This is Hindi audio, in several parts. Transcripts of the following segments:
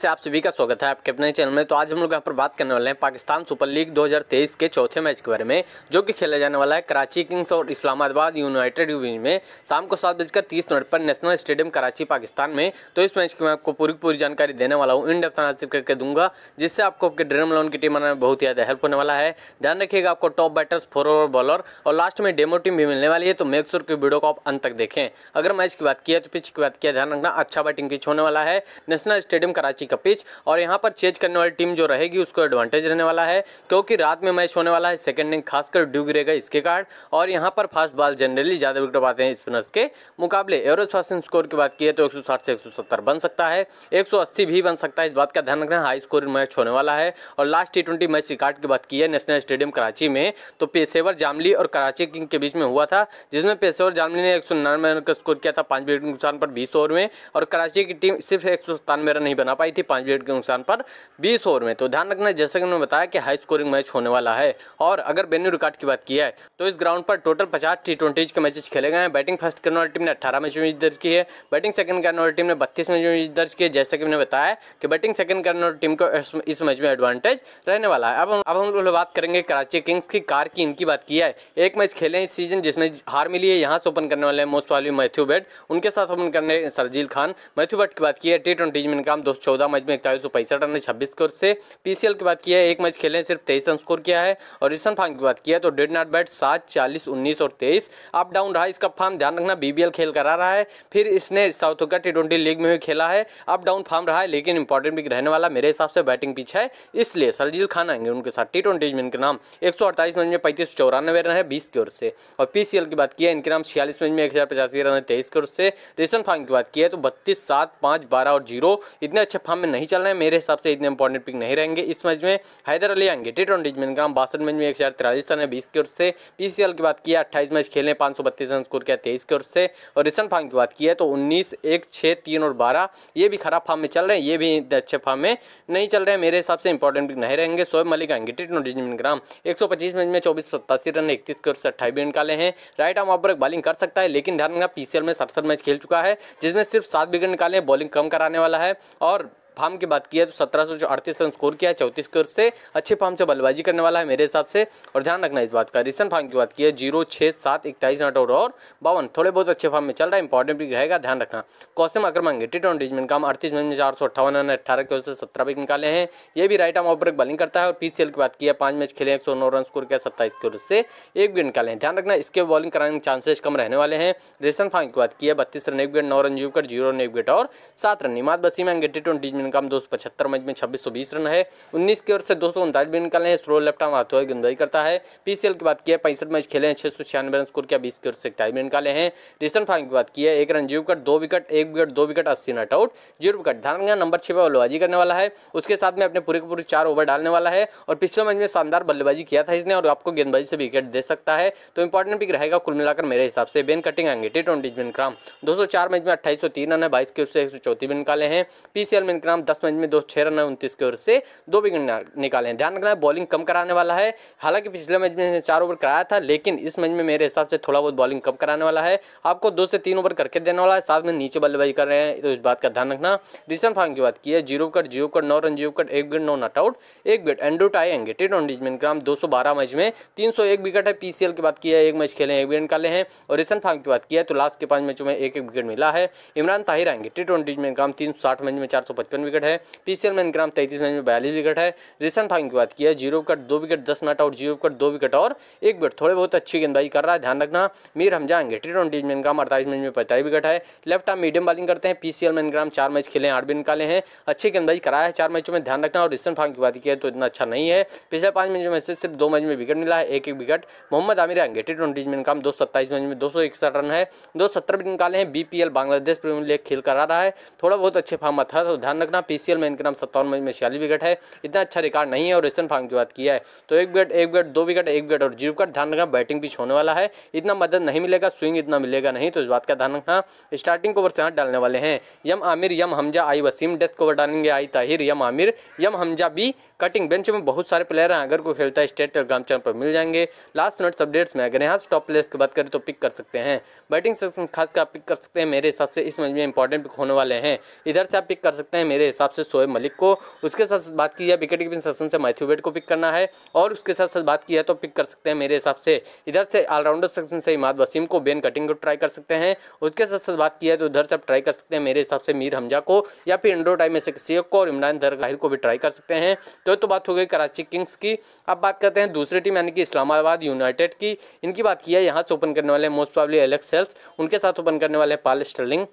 से आप सभी का स्वागत है आपके अपने चैनल में तो आज हम लोग यहाँ पर बात करने वाले हैं पाकिस्तान सुपर लीग 2023 के चौथे मैच के बारे में जो कि खेला जाने वाला है कराची किंग्स और इस्लामाबाद यूनाइटेड बीच में शाम को सात बजकर तीस मिनट पर नेशनल स्टेडियम कराची पाकिस्तान में तो इस मैच की मैं आपको पूरी पूरी जानकारी देने वाला हूँ इन डेप्थ हासिल करके दूंगा जिससे आपको आपके ड्रीम लोन की टीम बनाने में बहुत ज़्यादा हेल्प होने वाला है ध्यान रखिएगा आपको top batters four over bowler और लास्ट में डेमो टीम भी मिलने वाली है तो मेक श्योर की वीडियो को आप अंत तक देखें अगर मैच की बात किया तो पिच की बात किया ध्यान रखना अच्छा बैटिंग पिच होने वाला है नेशनल स्टेडियम कराची का पिच और यहाँ पर चेंज करने वाली टीम जो रहेगी उसको एडवांटेज रहने वाला है क्योंकि रात में मैच होने वाला है सेकेंड इनिंग खासकर ड्यू गिरेगा इसके कारण और यहाँ पर फास्ट बॉल जनरली ज़्यादा विकेट पाते हैं स्पिनर्स के मुकाबले एवरेज फास्टिंग स्कोर की बात की है तो एक से एक बन सकता है एक भी बन सकता है इस बात का ध्यान रखना हाई स्कोर मैच होने वाला है और last T twenty match record की बात की है नेशनल स्टेडियम कराची में तो पेशेवर जामली और कराची किंग के बीच में हुआ था जिसमें पेशेवर जामली ने एक रन का स्कोर किया था पाँच विकेट नुकसान पर बीस ओवर में और कराची की टीम सिर्फ एक रन ही बना पाई थी थी पाँच विकेट के नुकसान पर बीस ओवर में तो ध्यान रखना जैसे कि उन्होंने बताया कि हाई स्कोरिंग मैच होने वाला है और अगर बेन्यू रिकॉर्ड की बात की है तो इस ग्राउंड पर टोटल पचास टी ट्वेंटीज के मैचेस खेले गए हैं बैटिंग फर्स्ट करने वाली टीम ने अठारह मैच में दर्ज की है बैटिंग सेकंड करने वाली टीम ने बत्तीस मैच में दर्ज की है जैसे कि उन्होंने बताया कि बैटिंग सेकंड करने वाली टीम को इस मैच में एडवांटेज रहने वाला है अब अब हम लोग बात करेंगे कराची किंग्स की कार की इनकी बात की है एक मैच खेले इस सीजन जिसमें हार मिली है यहाँ से ओपन करने वाले मोस्ट वाली मैथ्यू बेट उनके साथ ओपन करने सरजील खान मैथ्यू बट की बात की है टी ट्वेंटी में इनका दो सौ चौदह मैच में इकतालीस सौ पैंसठ रन छब्बीस स्कोर से पीसीएल की बात किया है एक मैच खेले सिर्फ तेईस रन स्कोर किया है और ईशान फार्म की बात किया तो डेड नॉट बैट सात चालीस उन्नीस और तेईस अप डाउन रहा इसका फार्म ध्यान रखना बीबीएल खेल करा रहा है फिर इसने South Africa T twenty league में भी खेला है अप डाउन फार्म रहा है लेकिन इंपॉर्टेंट भी रहने वाला मेरे हिसाब से बैटिंग पिच है इसलिए सरजील खान आएंगे उनके साथ टी ट्वेंटी में इनके नाम एक सौ अड़तालीस मैच में पैंतीस चौरानवे रन है बीस की ओर से और पीसीएल की बात की है इनके नाम छियालीस मैच में एक हज़ार पचासी रन है तेईस की ओर से रेशन फार्म की बात की है तो बत्तीस सात पाँच बारह और जीरो इतने अच्छे फार्म में नहीं चल रहे हैं मेरे हिसाब से इतने इंपॉर्टेंट पिक नहीं रहेंगे इस मैच में हैदर अली आएंगे टी ट्वेंटी में इनका बासठ मैच में एक हजार तिरालीस रन है बीस की ओर से पी की बात किया अट्ठाईस मैच खेले पाँच सौ बत्तीस रन स्कोर किया तेईस की ओर से और रिसन फार्म की बात की है तो उन्नीस एक छः तीन और बारह ये भी खराब फार्म में चल रहे हैं ये भी अच्छे फार्म में नहीं चल रहे हैं मेरे हिसाब से इंपॉर्टेंट पिक नहीं रहेंगे सोएब मलिक आएंगे टी ट्वेंटी ग्राम एक मैच में चौबीस सत्तासी रन इकतीस की ओर से अट्ठाईस भी निकाले हैं right arm off break bowling कर सकता है लेकिन ध्यान रखना पीसीएल में सड़सठ मैच खेल चुका है जिसमें सिर्फ सात विकेट निकाले बॉलिंग कम कराने वाला है और फार्म की बात की है तो सत्रह सौ रन स्कोर किया है चौंतीस कर से अच्छे फार्म से बल्लेबाजी करने वाला है मेरे हिसाब से और ध्यान रखना इस बात का रिसन फार्म की बात की है जीरो छः सात इकतालीस आउट और बावन थोड़े बहुत अच्छे फार्म में चल रहा है इंपॉर्टेंट भी रहेगा ध्यान रखना कौशम अक्रमांगे टी ट्वेंटी में काम अड़तीस मैच में चार सौ अट्ठावन रन अट्ठारह के से सत्रह विकेट निकाले हैं ये भी right arm off break bowling करता है और पी की बात की है पाँच मैच खेले एक सौ नौ रन स्कोर किया सत्ताईस के से एक विकेट निकाले हैं ध्यान रखना इसके बॉलिंग कराने के चांसेस कम रहने वाले हैं रिसन फार्म की बात की है बत्तीस रन एक विकेट नौ रन जीव कर जीरो रन एक विकेट और सात रन बसी मांगे टी ट्वेंटी में का दो सौ पचहत्तर मैच में छब्बीस सौ बीस रन है उन्नीस की ओर से दो सौ उनतालीस भी निकाले हैं स्लो लेफ्ट आर्म हाथों गेंदबाजी करता है पीसीएल की बात की है पैंसठ मैच खेले हैं छह सौ छियानवे रन स्कोर किया बीस की ओर से इकतालीस भी निकाले हैं रिशन फार्म की बात की है एक रन जीरो विकट दो विकट एक विकट दो विकट अस्सी नॉट आउट जीरो विकट धारण नंबर छह पर बल्लेबाजी करने वाला है उसके साथ में अपने पूरे के पूरे चार ओवर डालने वाला है और पिछले मैच में शानदार बल्लेबाजी किया था इसने और आपको गेंदबाजी से विकेट दे सकता है तो इंपॉर्टेंट पिक रहेगा कुल मिलाकर मेरे हिसाब से बेन कटिंग आएंगे टी ट्वेंटी दो सौ चार मैच में अट्ठाईस सौ तीन रन है बाईस के उससे एक सौ चौथी भी निकाले हैं पीसीएल में विक्रम दस मैच में दो छः रन उनतीस की ओर से दो विकेट निकाले ध्यान रखना है बॉलिंग कम कराने वाला है हालांकि पिछले मैच में चार ओवर कराया था लेकिन इस मैच में मेरे हिसाब से थोड़ा बहुत बॉलिंग कम कराने वाला है आपको दो से तीन ओवर करके देने वाला है साथ में नीचे बल्लेबाजी कर रहे हैं तो इस बात का ध्यान रखना रिसन फार्म की बात की है जीरो कट जीरो कट नौ रन जीरो कट एक विकेट नौ नॉट आउट एक विकेट एंड्रू एंगे टी ट्वेंटी ग्राम दो मैच में तीन सौ एक विकेट है पीसीएल की बात की है एक मैच खेले एक विकेट निकाले हैं और रिसन फार्म की बात की है तो लास्ट के पांच मैचों में एक एक विकेट मिला है इमरान ताहिर आएंगे टी ट्वेंटी ग्राम तीन मैच में चार सौ सेवन विकेट है पीसीएल में इनक्राम तैतीस मैच में बयालीस विकेट है रिसन फाइन की बात किया जीरो विकेट दो विकेट दस नॉट आउट जीरो विकेट दो विकेट और एक विकेट थोड़े बहुत अच्छी गेंदबाजी कर रहा है ध्यान रखना मीर हम जाएंगे टी ट्वेंटी में ग्राम अड़तालीस मैच में पैंतालीस विकेट है लेफ्ट आर्म मीडियम बॉलिंग करते हैं पीसीएल में इनक्राम चार मैच खेले आठ भी निकाले हैं अच्छी गेंदबाजी कराया है चार मैचों में ध्यान रखना और रिसन फाइन की बात किया तो इतना अच्छा नहीं है पिछले पाँच मैचों में से सिर्फ दो मैच में विकेट मिला है एक एक विकेट मोहम्मद आमिर आएंगे टी ट्वेंटी में ग्राम दो सत्ताईस मैच में दो सौ इकसठ रन है दो सत्तर भी निकाले हैं बीपीएल बांग्लादेश प्रीमियर लीग खेल करा रहा है थोड़ा बहुत अच्छे फॉर्म था तो ध्यान रखना पीसीएल में इनके नाम सत्तावन में छियालीस विकेट है इतना अच्छा रिकॉर्ड नहीं है और रिसेंट फार्म की बात किया है तो एक विकेट एक विकेट दो विकेट एक विकेट और जीरो विकेट ध्यान रखना बैटिंग पिच होने वाला है इतना मदद नहीं मिलेगा स्विंग इतना मिलेगा नहीं तो इस बात का ध्यान रखना स्टार्टिंग ओवर से हाथ डालने वाले हैं M Aamir M Hamza I Wasim death को डालेंगे आई ताहिर यम आमिर यम हमजा भी कटिंग बेंच में बहुत सारे प्लेयर हैं अगर कोई खेलता है स्टेट और ग्राम चैनल पर मिल जाएंगे लास्ट मिनट्स अपडेट्स में अगर यहाँ टॉप प्लेयर्स की बात करें तो पिक कर सकते हैं बैटिंग सेक्शन खास कर पिक कर सकते हैं मेरे हिसाब से इस मैच में इंपॉर्टेंट पिक होने वाले हैं इधर से आप पिक कर सकते हैं मेरे हिसाब से शोएब मलिक को उसके साथ बात की जाए विकेट कीपिंग सेशन से मैथ्यू वेट को पिक करना है और उसके साथ साथ बात की जाए तो पिक कर सकते हैं मेरे हिसाब से इधर से ऑलराउंडर सेक्शन से इमाद वसीम को बेन कटिंग को ट्राई कर सकते हैं उसके साथ साथ बात की जाए तो उधर से आप ट्राई कर सकते हैं मेरे हिसाब से मीर हमजा को या फिर इंडो टाइम में से किसी को और इमरान दरगाहिर को भी ट्राई कर सकते हैं तो तो बात हो गई कराची किंग्स की अब बात करते हैं दूसरी टीम यानी कि इस्लामाबाद यूनाइटेड की इनकी बात की है यहाँ से ओपन करने वाले मोस्ट प्रॉब्ली एलेक्स हेल्स उनके साथ ओपन करने वाले पाल स्टर्लिंग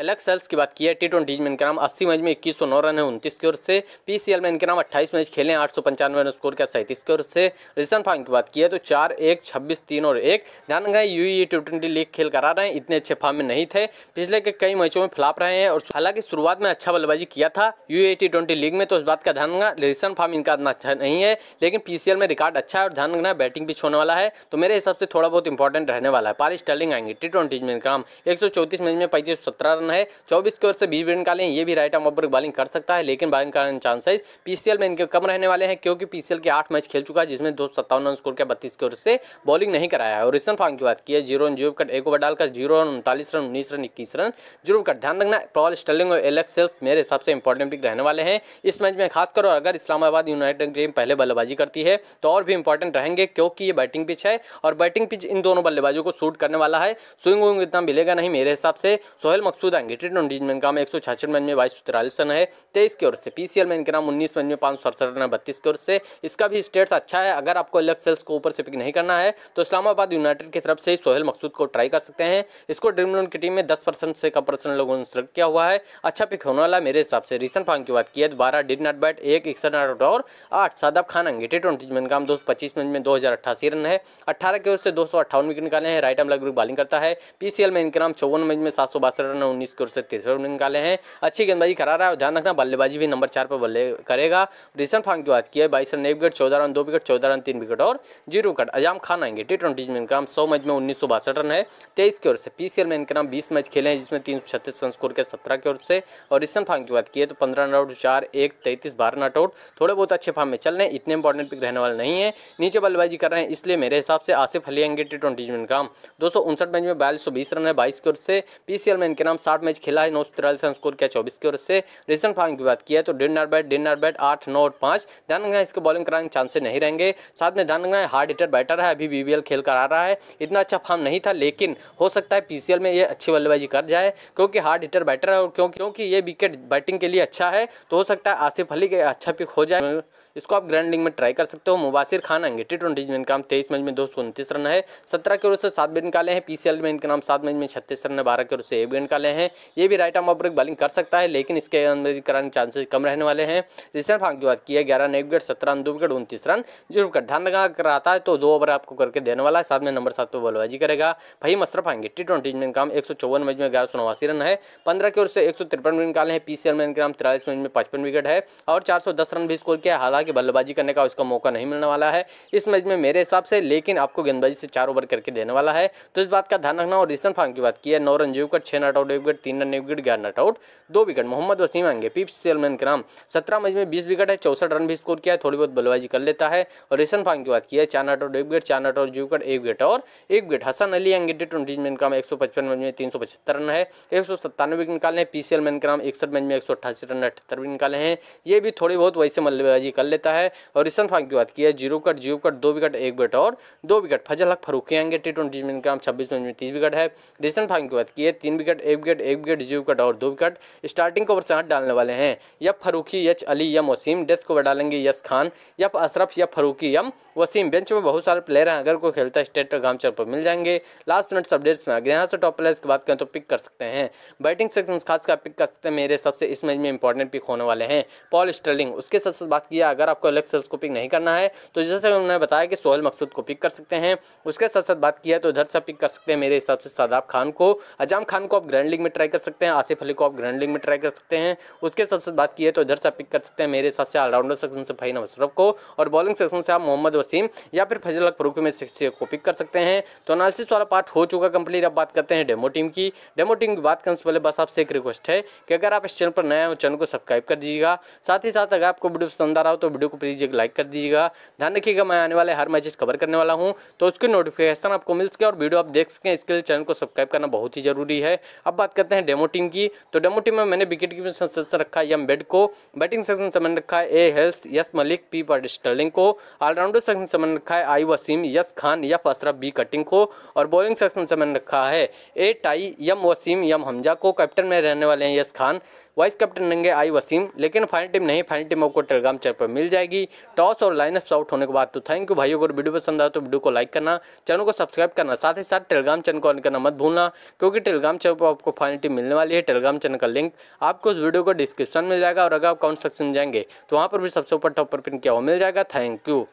एलेक्स सेल्स की बात की है टी ट्वेंटी में इनका नाम अस्सी मैच में इक्कीस सौ नौ रन है उनतीस की ओर से पीसीएल में इनके नाम अट्ठाईस मैच खेले आठ सौ पंचानवे रन स्कोर का सैंतीस की ओर से रिसन फार्म की बात की है तो चार एक छब्बीस तीन और एक ध्यान रखा U E T twenty league खेल करा रहे हैं इतने अच्छे फार्म में नहीं थे पिछले के कई मैचों में फ्लाप रहे हैं और हालांकि शुरुआत में अच्छा बल्लेबाजी किया था U E T twenty league में तो उस बात का ध्यान रखना रिसन फार्म इनका इतना अच्छा नहीं है लेकिन पीसीएल में रिकॉर्ड अच्छा है और ध्यान रखना बैटिंग भी होने वाला है तो मेरे हिसाब से थोड़ा बहुत इंपॉर्टेंट रहने वाला है पारी स्टर्लिंग आएंगे टी ट्वेंटी में इनका नाम एक सौ चौतीस मैच में पैंतीस सौ सत्रह रन ऑप्शन है चौबीस की ओर से बीस भी निकालें ये भी राइट आर्म ऑफ बॉलिंग कर सकता है लेकिन बॉलिंग करने चांसेज पीसीएल में इनके कम रहने वाले हैं क्योंकि पीसीएल के आठ मैच खेल चुका है जिसमें दो सत्तावन रन स्कोर किया बत्तीस की ओर से बॉलिंग नहीं कराया है और रिसन फॉर्म की बात की है जीरो रन जीरो कट एक ओवर डालकर जीरो रन उनतालीस रन उन्नीस रन इक्कीस रन जीरो कट ध्यान रखना पॉल स्टर्लिंग और एलेक्स सेल्फ मेरे हिसाब से इंपॉर्टेंट पिक रहने वाले हैं इस मैच में खासकर और अगर इस्लामाबाद यूनाइटेड टीम पहले बल्लेबाजी करती है तो और भी इंपॉर्टेंट रहेंगे क्योंकि ये बैटिंग पिच है और बैटिंग पिच इन दोनों बल्लेबाजों को सूट करने वाला है स्विंग विंग इतना मिलेगा नहीं मेरे हिसाब से सोहेल मकसूद रंगेटेड नॉन डिज मैन का नाम एक सौ छाछठ मैन में बाईस तिरालीस रन है तेईस की ओर से पी मैन के नाम उन्नीस मैन में पाँच सौ सड़सठ रन है बत्तीस की ओर से इसका भी स्टेट्स अच्छा है अगर आपको अलग सेल्स को ऊपर से पिक नहीं करना है तो इस्लामाबाद यूनाइटेड की तरफ से ही सोहेल मकसूद को ट्राई कर सकते हैं इसको ड्रीम लोन की टीम में दस परसेंट से कम परसेंट लोगों ने सिलेक्ट किया हुआ है अच्छा पिक होने वाला मेरे हिसाब से रिसेंट फॉर्म की बात की है बारह डिड नॉट बैट एक इकसठ नॉट और आठ सादाब खान अंगेटेड ट्वेंटी मैन का दो सौ पच्चीस मैच में दो हज़ार अट्ठासी रन है अठारह की ओर से दो सौ अट्ठावन विकेट निकाले हैं राइट आर्म लग बॉलिंग करता है पीसीएल में इनका नाम चौवन मैच में सात सौ बासठ रन उन्नीस के से तिरसठ रन निकाले हैं अच्छी गेंदबाजी करा रहा है ध्यान रखना बल्लेबाजी भी नंबर चार पर बल्ले करेगा रिसेंट फांग की बात की है बाईस रन एक विकेट चौदह रन दो विकेट चौदह रन तीन विकेट और जीरो विकेट अजाम खान आएंगे टी ट्वेंटी में इनका सौ मैच में उन्नीस सौ बासठ रन है तेईस की ओर से पी में इनका नाम बीस मैच खेले हैं जिसमें तीन सौ छत्तीस रन स्कोर के सत्रह की ओर से और रिसेंट फांग की बात की है तो पंद्रह रन आउट चार एक तैतीस बारह नॉट आउट थोड़े बहुत अच्छे फॉर्म में चल रहे हैं इतने इंपॉर्टेंट पिक रहने वाले नहीं है नीचे बल्लेबाजी कर रहे हैं इसलिए मेरे हिसाब से आसिफ अली आएंगे टी ट्वेंटी में इनका दो सौ उनसठ मैच में बयालीस सौ बीस रन है बाईस की ओर से पी में इनके नाम साठ मैच खेला है नौ सौ तिरालीस रन स्कोर किया चौबीस की ओर से रिसेंट फार्म की बात किया तो did not bat did not bat आठ नौ और पाँच ध्यान रखना इसके बॉलिंग कराने के चांसेस नहीं रहेंगे साथ में ध्यान रखना हार्ड हिटर बैटर है अभी बीबीएल खेल कर आ रहा है इतना अच्छा फार्म नहीं था लेकिन हो सकता है पीसीएल में ये अच्छी बल्लेबाजी कर जाए क्योंकि हार्ड हिटर बैटर है और क्यों क्योंकि ये विकेट बैटिंग के लिए अच्छा है तो हो सकता है आसिफ अली अच्छा पिक हो जाए इसको आप ग्रैंड लीग में ट्राई कर सकते हो मुबासिर खान आएंगे टी ट्वेंटी में इनका नाम तेईस मैच में दो सौ उनतीस रन है सत्रह की ओर से सात भी निकाले हैं पीसीएल में इनका नाम सात मैच में छत्तीस रन है बारह की ओर से एक भी निकाले हैं ये भी राइट आर्म ऑफ बॉलिंग कर सकता है लेकिन इसके अंदर कराने चांसेस कम रहने वाले हैं रिसेंट भाग की बात की है ग्यारह एक विकेट सत्रह रन दो विकेट उनतीस रन जो विकेट ध्यान रखा कर आता है तो दो ओवर आपको करके देने वाला है साथ में नंबर सात पर बल्लेबाजी करेगा भाई मशरफ आएंगे टी ट्वेंटी में इनका एक सौ चौवन मैच में ग्यारह सौ नवासी रन है पंद्रह की ओर से एक सौ तिरपन रन निकाले हैं पीसीएल में इनका नाम तिरालीस मैच में पचपन विकेट है और चार सौ दस रन भी स्कोर किया हालांकि कि बल्लेबाजी करने का उसका मौका नहीं मिलने वाला है इस मैच में मेरे हिसाब से लेकिन आपको गेंदबाजी से चार ओवर करके देने वाला है तो इस बात का ध्यान रखना और ईस्टर्न फार्म की बात की है नौ रन जीव विकेट छः नॉट आउट एक विकेट तीन रन एक विकेट ग्यारह नॉट आउट दो विकेट मोहम्मद वसीम आएंगे पीप सेलमैन के नाम सत्रह मैच में बीस विकेट है चौसठ रन भी स्कोर किया है थोड़ी बहुत बल्लेबाजी कर लेता है और ईस्टर्न फार्म की बात की है चार नॉट आउट एक विकेट चार नॉट आउट जीव विकेट एक विकेट और एक विकेट हसन अली आएंगे टी ट्वेंटी मैन का एक सौ पचपन मैच में तीन सौ पचहत्तर रन है एक सौ सत्तानवे विकेट निकाले हैं पी सी एल मैन का नाम इकसठ मैच में एक सौ अट्ठासी रन अठहत्तर विकेट निकाले हैं ये भी थोड़ी बहुत वैसे बल्लेबाजी कर लेता है और ईशान फाग की बात की है जीरो विकट जीरो विकट दो विकट एक विकट और दो विकेट फजल हक फरूकी आएंगे टी ट्वेंटी में इनका छब्बीस मैच में तीस विकेट है ईशान फाग की बात की है तीन विकेट एक विकेट एक विकेट जीरो विकट और दो विकेट स्टार्टिंग को साथ डालने वाले हैं या फरूखी यच अली या मोसीम डेथ को डालेंगे यस खान या अशरफ या फरूखी यम वसीम बेंच में बहुत सारे प्लेयर हैं अगर कोई खेलता है स्टेट और गांव पर मिल जाएंगे लास्ट मिनट अपडेट्स में आगे यहाँ से टॉप प्लेयर्स की बात करें तो पिक कर सकते हैं बैटिंग सेक्शन खास का पिक कर सकते हैं मेरे सबसे इस मैच में इंपॉर्टेंट पिक होने वाले हैं पॉल स्टर्लिंग उसके साथ साथ बात किया अगर आपको अलग सेल्स को पिक नहीं करना है तो जैसे उन्होंने बताया कि सोहेल मकसूद को पिक कर सकते हैं उसके साथ साथ बात किया है तो इधर से पिक कर सकते हैं मेरे हिसाब से सादाब खान को अजाम खान को आप ग्रैंड लीग में ट्राई कर सकते हैं आसिफ अली को आप ग्रैंड लीग में ट्राई कर सकते हैं उसके साथ साथ बात की है तो इधर से आप पिक कर सकते हैं मेरे हिसाब से ऑलराउंडर सेक्शन से फहीन अशरफ को और बॉलिंग सेक्शन से आप मोहम्मद वसीम या फिर फजल अकबरूक में सिक्स को पिक कर सकते हैं तो अनालिस वाला पार्ट हो चुका कंप्लीट अब बात करते हैं डेमो टीम की डेमो टीम की बात करने से पहले बस आपसे एक रिक्वेस्ट है कि अगर आप इस चैनल पर नया हो तो चैनल को सब्सक्राइब कर दीजिएगा साथ ही साथ अगर आपको वीडियो पसंद आ रहा हो तो वीडियो को प्लीज़ एक लाइक कर दीजिएगा ध्यान रखिएगा मैं आने वाले हर मैचेस कवर करने वाला हूँ तो उसके नोटिफिकेशन आपको मिल सके और वीडियो आप देख सकें इसके लिए चैनल को सब्सक्राइब करना बहुत ही जरूरी है अब बात करते हैं डेमो टीम की तो डेमो टीम में मैंने विकेट कीपिंग सेक्शन रखा है एम बेड को बैटिंग सेक्शन से मैंने रखा है A Hales S Malik P पर स्टर्लिंग को ऑलराउंडर सेक्शन से मैंने रखा है I Wasim S Khan F Ashraf B Cutting को और बॉलिंग सेक्शन से मैंने रखा है A Tye M Wasim M Hamza को कैप्टन में रहने वाले हैं यस खान वाइस कैप्टन रहेंगे आई वसीम लेकिन फाइनल टीम नहीं फाइनल टीम आपको टेलीग्राम चैनल पर मिल जाएगी टॉस और लाइनअप आउट होने के बाद तो थैंक यू भाई अगर वीडियो पसंद आए तो वीडियो को लाइक करना चैनल को सब्सक्राइब करना साथ ही साथ टेलीग्राम चैनल को ऑन करना मत भूलना क्योंकि टेलीग्राम चैनल पर आपको फाइनल टीम मिलने वाली है टेलीग्राम चैनल का लिंक आपको उस वीडियो को डिस्क्रिप्शन में जाएगा और अगर आप कमेंट सेक्शन में जाएंगे तो वहाँ पर भी सबसे ऊपर टॉप पर पिन किया हुआ मिल जाएगा थैंक यू